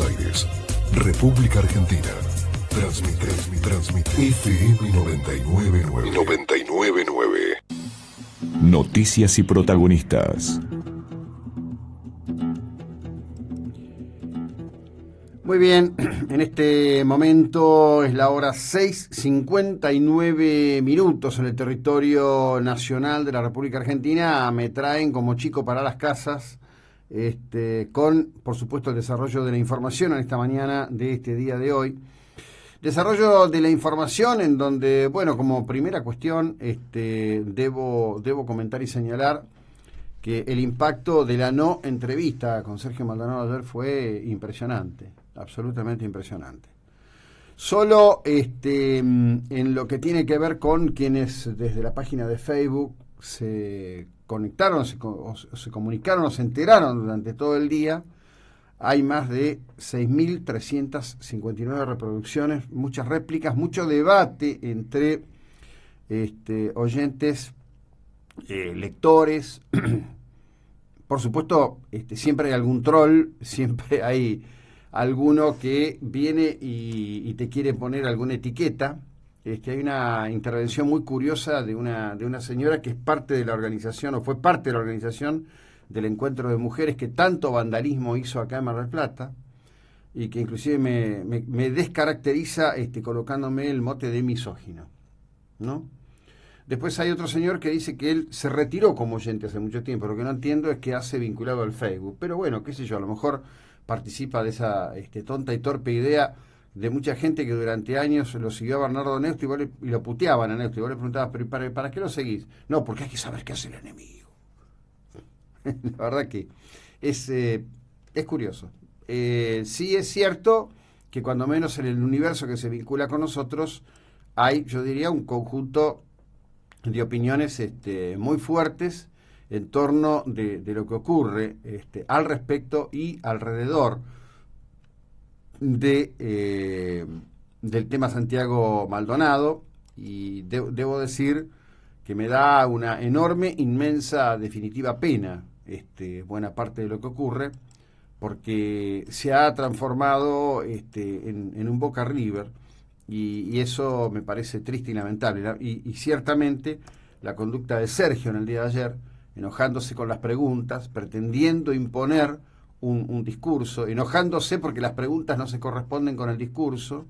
Aires, República Argentina. Transmite, transmite. FM 999. Noticias y protagonistas. Muy bien, en este momento es la hora 6.59 minutos en el territorio nacional de la República Argentina. Me traen como chico para las casas este, con, por supuesto, el desarrollo de la información en esta mañana de este día de hoy. Desarrollo de la información en donde, bueno, como primera cuestión, este, debo, debo comentar y señalar que el impacto de la no entrevista con Sergio Maldonado ayer fue impresionante, absolutamente impresionante. Solo este, en lo que tiene que ver con quienes desde la página de Facebook se conectaron se, se comunicaron o se enteraron durante todo el día, hay más de 6.359 reproducciones, muchas réplicas, mucho debate entre este, oyentes, eh, lectores. Por supuesto, este, siempre hay algún troll, siempre hay alguno que viene y te quiere poner alguna etiqueta hay una intervención muy curiosa de una, de una señora que es parte de la organización o fue parte de la organización del encuentro de mujeres que tanto vandalismo hizo acá en Mar del Plata y que inclusive me, descaracteriza este, colocándome el mote de misógino. ¿no? Después hay otro señor que dice que él se retiró como oyente hace mucho tiempo. Lo que no entiendo es que hace vinculado al Facebook. Pero bueno, qué sé yo, a lo mejor participa de esa este, tonta y torpe idea de mucha gente que durante años lo siguió a Bernardo Néstor y, lo puteaban a Néstor y vos le preguntabas, ¿pero para, para, qué lo seguís? No, porque hay que saber qué hace el enemigo. La verdad que es, eh, es curioso. Eh, sí es cierto que cuando menos en el universo que se vincula con nosotros hay, yo diría, un conjunto de opiniones este, muy fuertes en torno de, de lo que ocurre este, al respecto y alrededor eh, del tema Santiago Maldonado y debo decir que me da una enorme, inmensa, definitiva pena este, buena parte de lo que ocurre porque se ha transformado este, en, un Boca River y, eso me parece triste y lamentable. y, ciertamente la conducta de Sergio en el día de ayer, enojándose con las preguntas, pretendiendo imponer un, discurso, enojándose porque las preguntas no se corresponden con el discurso,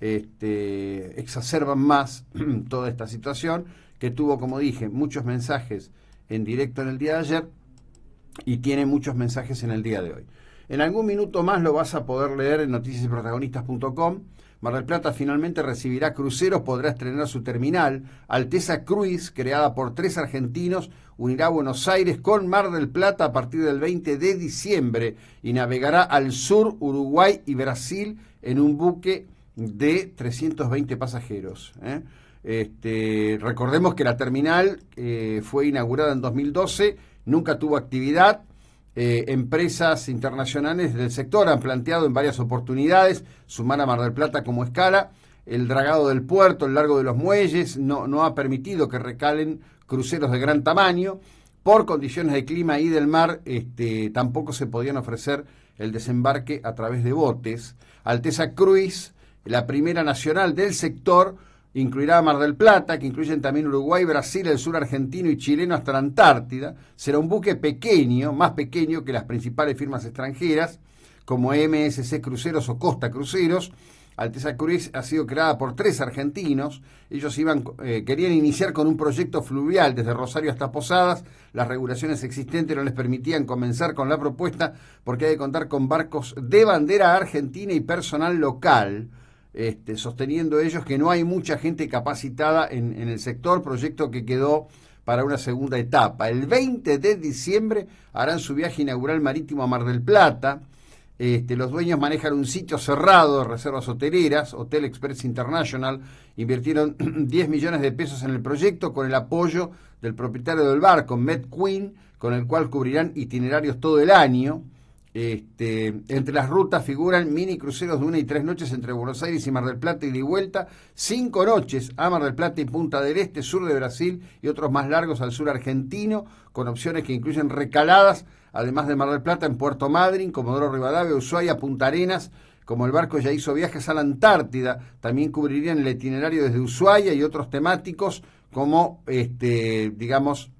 este, exacerban más toda esta situación, que tuvo, como dije, muchos mensajes en directo en el día de ayer y tiene muchos mensajes en el día de hoy. En algún minuto más lo vas a poder leer en noticiasprotagonistas.com. Mar del Plata finalmente recibirá cruceros, podrá estrenar su terminal. Alteza Cruise, creada por tres argentinos, unirá Buenos Aires con Mar del Plata a partir del 20 de diciembre y navegará al sur, Uruguay y Brasil en un buque de 320 pasajeros. ¿eh? Este, recordemos que la terminal eh, fue inaugurada en 2012, nunca tuvo actividad eh, empresas internacionales del sector han planteado en varias oportunidades sumar a Mar del Plata como escala. El dragado del puerto, el largo de los muelles, no, no ha permitido que recalen cruceros de gran tamaño. Por condiciones de clima y del mar, este, tampoco se podían ofrecer el desembarque a través de botes. Alteza Cruz, la primera nacional del sector, incluirá Mar del Plata, que incluyen también Uruguay, Brasil, el sur argentino y chileno hasta la Antártida. Será un buque pequeño, más pequeño que las principales firmas extranjeras, como MSC Cruceros o Costa Cruceros. Alteza Cruz ha sido creada por tres argentinos. Ellos iban, eh, querían iniciar con un proyecto fluvial desde Rosario hasta Posadas. Las regulaciones existentes no les permitían comenzar con la propuesta porque hay que contar con barcos de bandera argentina y personal local. Este, sosteniendo ellos que no hay mucha gente capacitada en, el sector, proyecto que quedó para una segunda etapa. El 20 de diciembre harán su viaje inaugural marítimo a Mar del Plata. Este, los dueños manejan un sitio cerrado de reservas hoteleras, Hotel Express International, invirtieron 10 millones de pesos en el proyecto con el apoyo del propietario del barco, Med Queen, con el cual cubrirán itinerarios todo el año. Este, entre las rutas figuran mini cruceros de una y tres noches entre Buenos Aires y Mar del Plata y de vuelta, cinco noches a Mar del Plata y Punta del Este, sur de Brasil y otros más largos al sur argentino, con opciones que incluyen recaladas, además de Mar del Plata, en Puerto Madryn, Comodoro Rivadavia, Ushuaia, Punta Arenas, como el barco ya hizo viajes a la Antártida, también cubrirían el itinerario desde Ushuaia y otros temáticos como, este, digamos,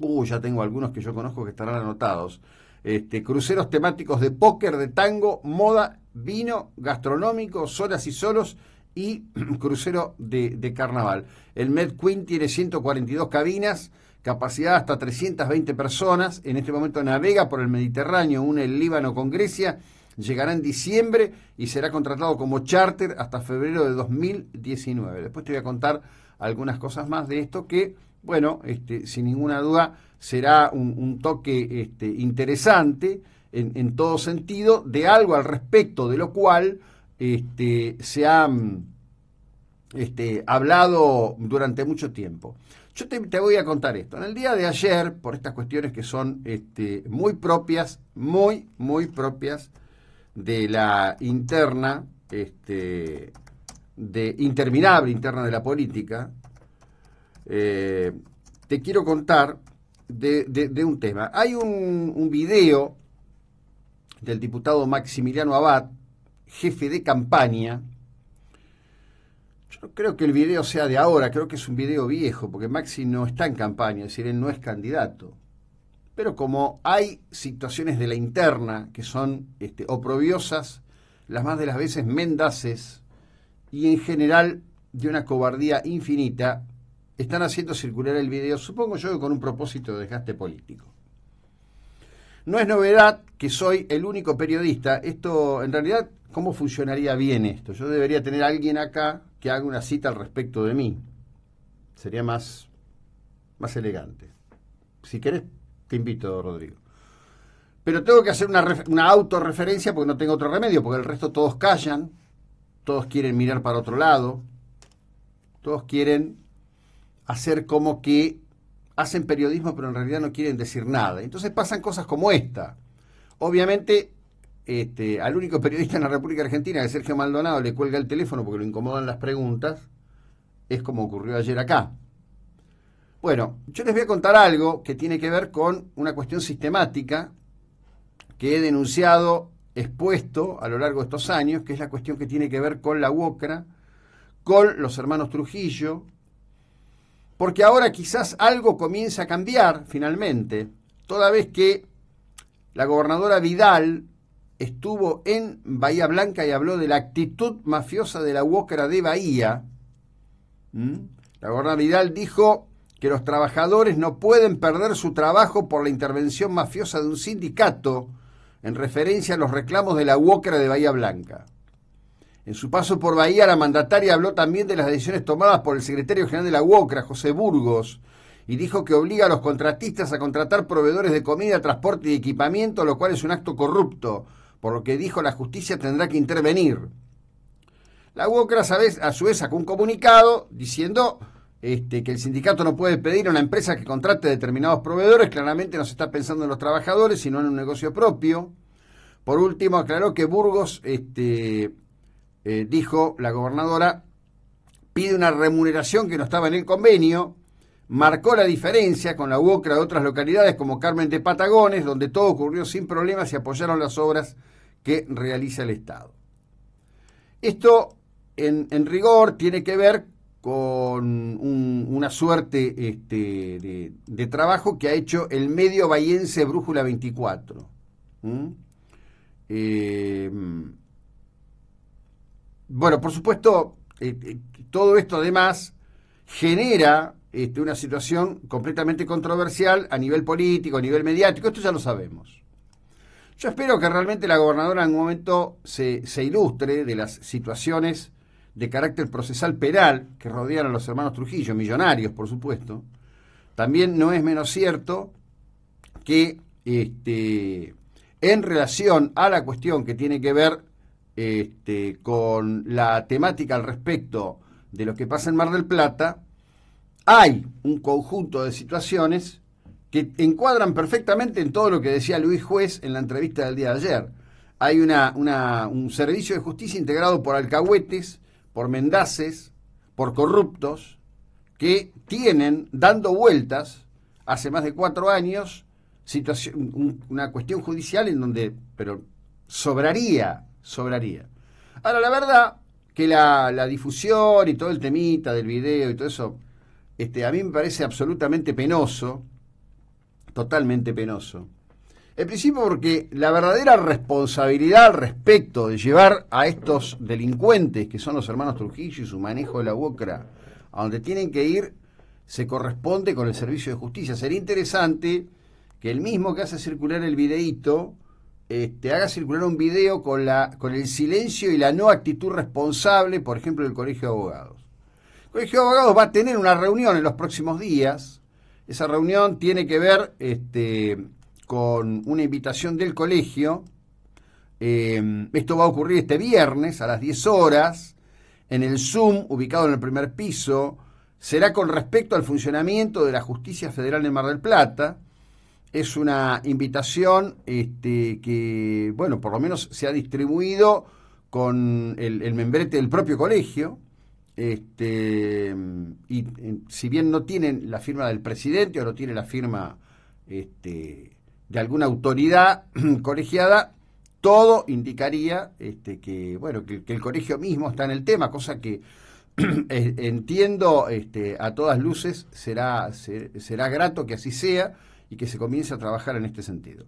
uh, ya tengo algunos que yo conozco que estarán anotados. Este, cruceros temáticos de póker, de tango, moda, vino, gastronómico, solas y solos y crucero de, carnaval. El Med Queen tiene 142 cabinas, capacidad hasta 320 personas. En este momento navega por el Mediterráneo, une el Líbano con Grecia. Llegará en diciembre y será contratado como charter hasta febrero de 2019. Después te voy a contar algunas cosas más de esto que bueno, este, sin ninguna duda será un, toque este, interesante en, todo sentido de algo al respecto de lo cual este, se ha este, hablado durante mucho tiempo. Yo te, voy a contar esto. En el día de ayer, por estas cuestiones que son muy propias, muy, muy propias de la interna, este, de interminable interna de la política, eh, te quiero contar de, un tema. Hay un, video del diputado Maximiliano Abad, jefe de campaña, yo no creo que el video sea de ahora, creo que es un video viejo, porque Maxi no está en campaña, es decir, él no es candidato. Pero como hay situaciones de la interna que son este, oprobiosas, las más de las veces mendaces, y en general de una cobardía infinita, están haciendo circular el video, supongo yo con un propósito de desgaste político. No es novedad que soy el único periodista. Esto, en realidad, ¿cómo funcionaría bien esto? Yo debería tener a alguien acá que haga una cita al respecto de mí. Sería más, más elegante. Si querés, te invito, Rodrigo. Pero tengo que hacer una, una autorreferencia porque no tengo otro remedio, porque el resto todos callan, todos quieren mirar para otro lado, todos quieren hacer como que hacen periodismo pero en realidad no quieren decir nada. Entonces pasan cosas como esta. Obviamente, este, al único periodista en la República Argentina que Sergio Maldonado le cuelga el teléfono porque lo incomodan las preguntas, es como ocurrió ayer acá. Bueno, yo les voy a contar algo que tiene que ver con una cuestión sistemática que he denunciado, expuesto a lo largo de estos años, que es la cuestión que tiene que ver con la UOCRA, con los hermanos Trujillo, porque ahora quizás algo comienza a cambiar finalmente, toda vez que la gobernadora Vidal estuvo en Bahía Blanca y habló de la actitud mafiosa de la UOCRA de Bahía. La gobernadora Vidal dijo que los trabajadores no pueden perder su trabajo por la intervención mafiosa de un sindicato en referencia a los reclamos de la UOCRA de Bahía Blanca. En su paso por Bahía, la mandataria habló también de las decisiones tomadas por el secretario general de la UOCRA, José Burgos, y dijo que obliga a los contratistas a contratar proveedores de comida, transporte y equipamiento, lo cual es un acto corrupto, por lo que dijo la justicia tendrá que intervenir. La UOCRA a, su vez sacó un comunicado diciendo este, que el sindicato no puede pedir a una empresa que contrate determinados proveedores, claramente no se está pensando en los trabajadores, sino en un negocio propio. Por último, aclaró que Burgos este, eh, dijo la gobernadora, pide una remuneración que no estaba en el convenio, marcó la diferencia con la UOCRA de otras localidades como Carmen de Patagones, donde todo ocurrió sin problemas y apoyaron las obras que realiza el Estado. Esto, en, rigor, tiene que ver con una suerte este, de, trabajo que ha hecho el medio bahiense Brújula 24 bueno, por supuesto, eh, eh, todo esto además genera este, una situación completamente controversial a nivel político, a nivel mediático, esto ya lo sabemos. Yo espero que realmente la gobernadora en un momento se, ilustre de las situaciones de carácter procesal penal que rodean a los hermanos Trujillo, millonarios, por supuesto. También no es menos cierto que este, en relación a la cuestión que tiene que ver este, con la temática al respecto de lo que pasa en Mar del Plata, hay un conjunto de situaciones que encuadran perfectamente en todo lo que decía Luis Juez en la entrevista del día de ayer. Hay una, un servicio de justicia integrado por alcahuetes, por mendaces, por corruptos, que tienen dando vueltas hace más de cuatro años una cuestión judicial en donde, pero sobraría sobraría. Ahora, la verdad que la, difusión y todo el temita del video y todo eso, este, a mí me parece absolutamente penoso, totalmente penoso. En principio porque la verdadera responsabilidad respecto de llevar a estos delincuentes, que son los hermanos Trujillo y su manejo de la UOCRA, a donde tienen que ir, se corresponde con el Servicio de Justicia. Sería interesante que el mismo que hace circular el videíto este, haga circular un video con, la, con el silencio y la no actitud responsable, por ejemplo, del Colegio de Abogados. El Colegio de Abogados va a tener una reunión en los próximos días. Esa reunión tiene que ver este, con una invitación del colegio. Em, esto va a ocurrir este viernes a las 10 horas en el Zoom, ubicado en el primer piso. Será con respecto al funcionamiento de la justicia federal de Mar del Plata es una invitación este, que, bueno, por lo menos se ha distribuido con el, membrete del propio colegio. Este, y eh, si bien no tienen la firma del presidente o no tiene la firma este, de alguna autoridad colegiada, todo indicaría este, que, bueno, que, el colegio mismo está en el tema, cosa que entiendo a todas luces será, será grato que así sea y que se comience a trabajar en este sentido.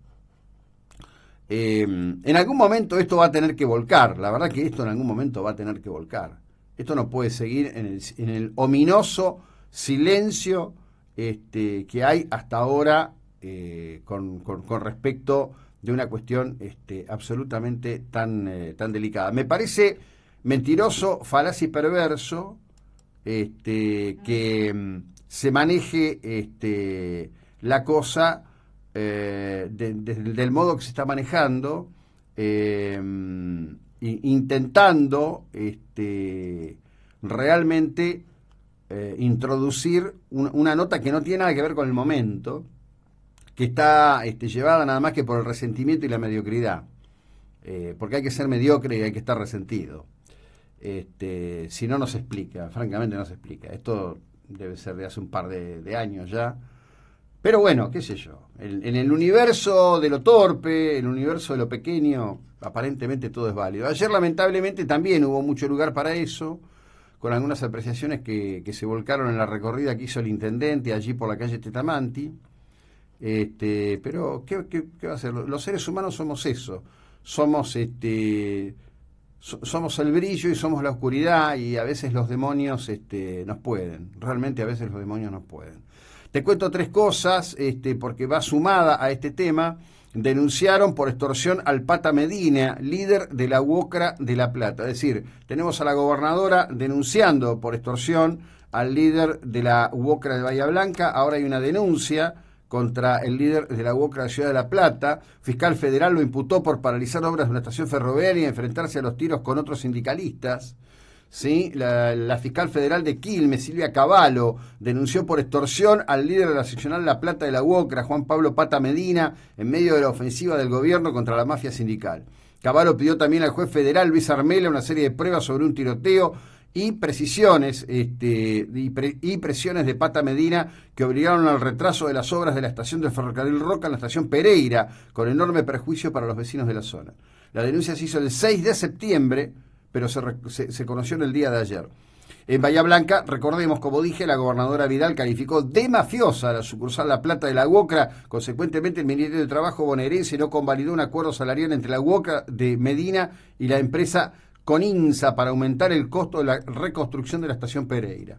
Eh, en algún momento esto va a tener que volcar, la verdad que esto en algún momento va a tener que volcar. Esto no puede seguir en el, ominoso silencio este, que hay hasta ahora eh, con, respecto de una cuestión este, absolutamente tan, eh, tan delicada. Me parece mentiroso, falaz y perverso este, que mm, se maneje este, la cosa eh, del modo que se está manejando, eh, intentando este, realmente eh, introducir una nota que no tiene nada que ver con el momento, que está este, llevada nada más que por el resentimiento y la mediocridad, porque hay que ser mediocre y hay que estar resentido. Este, si no, no se explica, francamente no se explica. Esto debe ser de hace un par de años ya pero bueno, qué sé yo. En, el universo de lo torpe, el universo de lo pequeño, aparentemente todo es válido. Ayer lamentablemente también hubo mucho lugar para eso, con algunas apreciaciones que, que se volcaron en la recorrida que hizo el intendente allí por la calle Tetamanti. Este, pero, ¿qué, va a hacer? Los seres humanos somos eso. Somos este somos el brillo y somos la oscuridad y a veces los demonios este, nos pueden, realmente a veces los demonios nos pueden. Te cuento tres cosas, este, porque va sumada a este tema. Denunciaron por extorsión al Pata Medina, líder de la UOCRA de La Plata. Es decir, tenemos a la gobernadora denunciando por extorsión al líder de la UOCRA de Bahía Blanca. Ahora hay una denuncia contra el líder de la UOCRA de Ciudad de La Plata. Fiscal federal lo imputó por paralizar obras de una estación ferroviaria y enfrentarse a los tiros con otros sindicalistas. La, fiscal federal de Quilmes, Silvia Cavallo, denunció por extorsión al líder de la seccional La Plata de la UOCRA, Juan Pablo Pata Medina, en medio de la ofensiva del gobierno contra la mafia sindical. Cavallo pidió también al juez federal Luis Armela una serie de pruebas sobre un tiroteo y precisiones este, y, presiones de Pata Medina que obligaron al retraso de las obras de la estación del ferrocarril Roca en la estación Pereira, con enorme perjuicio para los vecinos de la zona. La denuncia se hizo el 6 de septiembre, pero se, se, conoció en el día de ayer. En Bahía Blanca, recordemos, como dije, la gobernadora Vidal calificó de mafiosa la sucursal La Plata de la UOCRA. Consecuentemente, el Ministerio de Trabajo bonaerense no convalidó un acuerdo salarial entre la UOCRA de Medina y la empresa Coninza para aumentar el costo de la reconstrucción de la estación Pereira.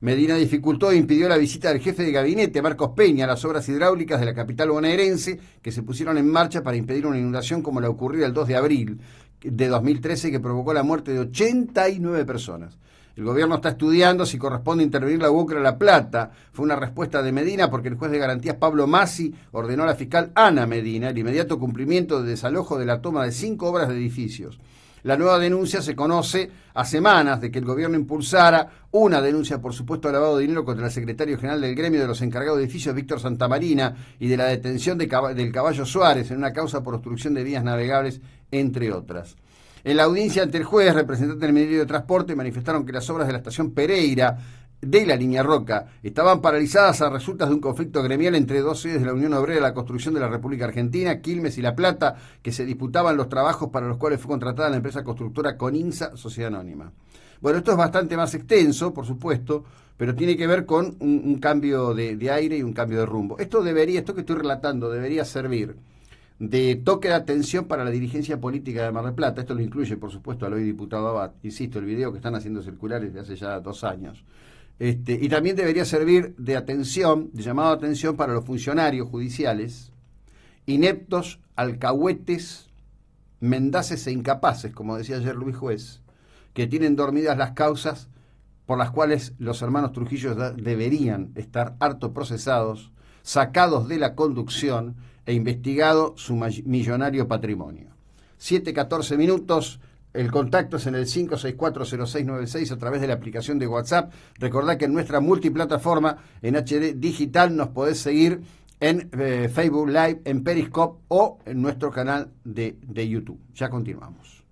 Medina dificultó e impidió la visita del jefe de gabinete, Marcos Peña, a las obras hidráulicas de la capital bonaerense que se pusieron en marcha para impedir una inundación como la ocurrida el 2 de abril, de 2013 que provocó la muerte de 89 personas. El gobierno está estudiando si corresponde intervenir la a La Plata. Fue una respuesta de Medina porque el juez de garantías Pablo Massi ordenó a la fiscal Ana Medina el inmediato cumplimiento de desalojo de la toma de cinco obras de edificios. La nueva denuncia se conoce a semanas de que el gobierno impulsara una denuncia por supuesto lavado de dinero contra el secretario general del gremio de los encargados de edificios, Víctor Santamarina, y de la detención del caballo Suárez en una causa por obstrucción de vías navegables, entre otras. En la audiencia ante el juez, representantes del Ministerio de Transporte manifestaron que las obras de la estación Pereira de la línea Roca estaban paralizadas a resultas de un conflicto gremial entre dos sedes de la Unión Obrera de la Construcción de la República Argentina, Quilmes y La Plata, que se disputaban los trabajos para los cuales fue contratada la empresa constructora Coninsa Sociedad Anónima. Bueno, esto es bastante más extenso, por supuesto, pero tiene que ver con un, cambio de, aire y un cambio de rumbo. Esto debería, esto que estoy relatando, debería servir de toque de atención para la dirigencia política de Mar del Plata. Esto lo incluye, por supuesto, al hoy diputado Abad. Insisto, el video que están haciendo circulares de hace ya dos años este, y también debería servir de atención, de llamado de atención para los funcionarios judiciales, ineptos, alcahuetes, mendaces e incapaces, como decía ayer Luis Juez, que tienen dormidas las causas por las cuales los hermanos Trujillo deberían estar harto procesados, sacados de la conducción e investigado su millonario patrimonio. 7, 14 minutos. El contacto es en el 5640696 a través de la aplicación de WhatsApp. Recordá que en nuestra multiplataforma en HD Digital nos podés seguir en eh, Facebook Live, en Periscope o en nuestro canal de YouTube. Ya continuamos.